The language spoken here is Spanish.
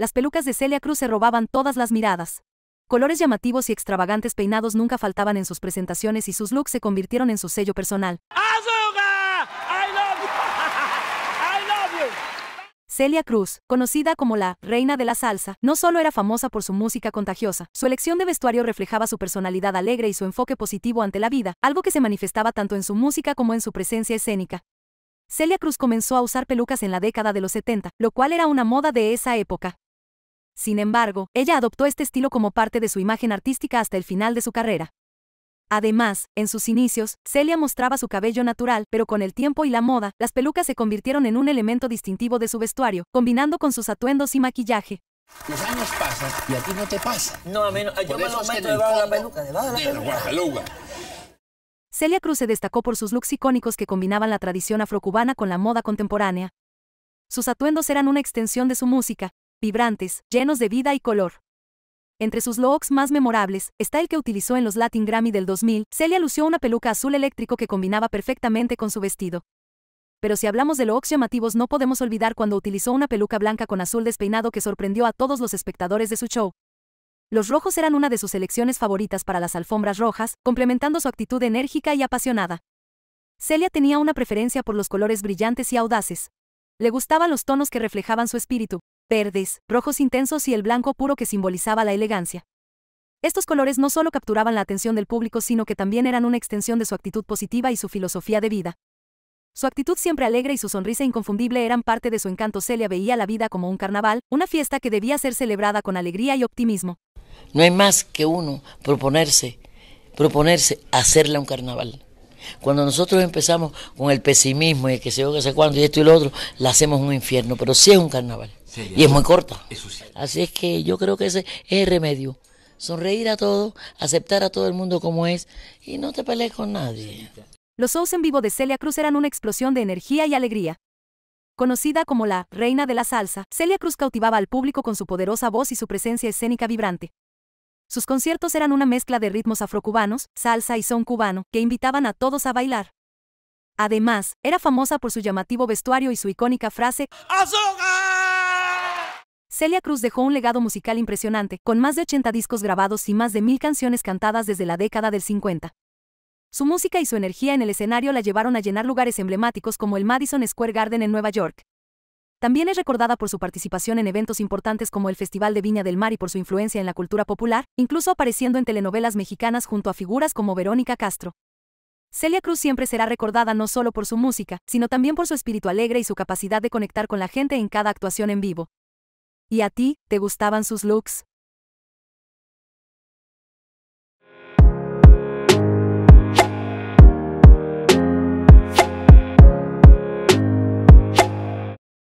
Las pelucas de Celia Cruz se robaban todas las miradas. Colores llamativos y extravagantes peinados nunca faltaban en sus presentaciones y sus looks se convirtieron en su sello personal. Celia Cruz, conocida como la reina de la salsa, no solo era famosa por su música contagiosa, su elección de vestuario reflejaba su personalidad alegre y su enfoque positivo ante la vida, algo que se manifestaba tanto en su música como en su presencia escénica. Celia Cruz comenzó a usar pelucas en la década de los 70, lo cual era una moda de esa época. Sin embargo, ella adoptó este estilo como parte de su imagen artística hasta el final de su carrera. Además, en sus inicios, Celia mostraba su cabello natural, pero con el tiempo y la moda, las pelucas se convirtieron en un elemento distintivo de su vestuario, combinando con sus atuendos y maquillaje. Los años pasan y a ti no te pasa. No, a la peluca, de Celia Cruz se destacó por sus looks icónicos que combinaban la tradición afrocubana con la moda contemporánea, sus atuendos eran una extensión de su música, vibrantes, llenos de vida y color. Entre sus looks más memorables está el que utilizó en los Latin Grammy del 2000. Celia lució una peluca azul eléctrico que combinaba perfectamente con su vestido. Pero si hablamos de looks llamativos no podemos olvidar cuando utilizó una peluca blanca con azul despeinado que sorprendió a todos los espectadores de su show. Los rojos eran una de sus selecciones favoritas para las alfombras rojas, complementando su actitud enérgica y apasionada. Celia tenía una preferencia por los colores brillantes y audaces. Le gustaban los tonos que reflejaban su espíritu, verdes, rojos intensos y el blanco puro que simbolizaba la elegancia. Estos colores no solo capturaban la atención del público, sino que también eran una extensión de su actitud positiva y su filosofía de vida. Su actitud siempre alegre y su sonrisa inconfundible eran parte de su encanto. Celia veía la vida como un carnaval, una fiesta que debía ser celebrada con alegría y optimismo. No hay más que uno proponerse, proponerse hacerla un carnaval. Cuando nosotros empezamos con el pesimismo y el que se oiga que cuándo y esto y lo otro, la hacemos un infierno, pero sí es un carnaval y es muy corta. Así es que yo creo que ese es el remedio. Sonreír a todo, aceptar a todo el mundo como es y no te pelees con nadie. Los shows en vivo de Celia Cruz eran una explosión de energía y alegría. Conocida como la reina de la salsa, Celia Cruz cautivaba al público con su poderosa voz y su presencia escénica vibrante. Sus conciertos eran una mezcla de ritmos afrocubanos, salsa y son cubano, que invitaban a todos a bailar. Además, era famosa por su llamativo vestuario y su icónica frase ¡Azúcar! Celia Cruz dejó un legado musical impresionante, con más de 80 discos grabados y más de mil canciones cantadas desde la década del 50. Su música y su energía en el escenario la llevaron a llenar lugares emblemáticos como el Madison Square Garden en Nueva York. También es recordada por su participación en eventos importantes como el Festival de Viña del Mar y por su influencia en la cultura popular, incluso apareciendo en telenovelas mexicanas junto a figuras como Verónica Castro. Celia Cruz siempre será recordada no solo por su música, sino también por su espíritu alegre y su capacidad de conectar con la gente en cada actuación en vivo. Y a ti, ¿te gustaban sus looks?